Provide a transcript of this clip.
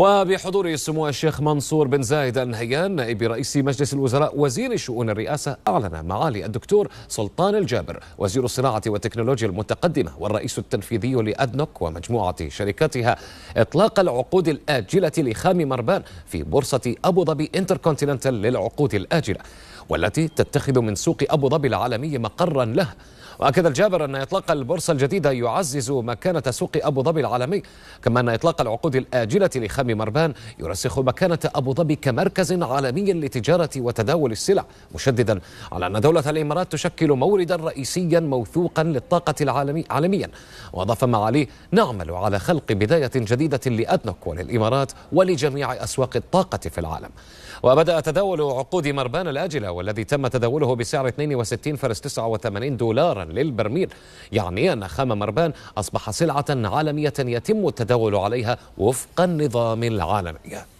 وبحضور سمو الشيخ منصور بن زايد النهيان نائب رئيس مجلس الوزراء وزير شؤون الرئاسة أعلن معالي الدكتور سلطان الجابر وزير الصناعة والتكنولوجيا المتقدمة والرئيس التنفيذي لأدنوك ومجموعة شركاتها إطلاق العقود الآجلة لخام مربان في بورصة أبو ظبي انتركونتيننتال للعقود الآجلة والتي تتخذ من سوق أبو ظبي العالمي مقرا له وأكد الجابر أن إطلاق البورصة الجديدة يعزز مكانة سوق أبو ظبي العالمي كما أن إطلاق العقود الآجلة لخام مربان يرسخ مكانة أبو ظبي كمركز عالمي لتجارة وتداول السلع مشددا على أن دولة الإمارات تشكل موردا رئيسيا موثوقا للطاقة العالمي عالميا وأضاف معاليه نعمل على خلق بداية جديدة لأدنك وللإمارات ولجميع أسواق الطاقة في العالم وبدأ تداول عقود مربان الآجلة والذي تم تداوله بسعر 62 فرس 89 دولارا للبرميل يعني أن خام مربان أصبح سلعة عالمية يتم التداول عليها وفق النظام العالمي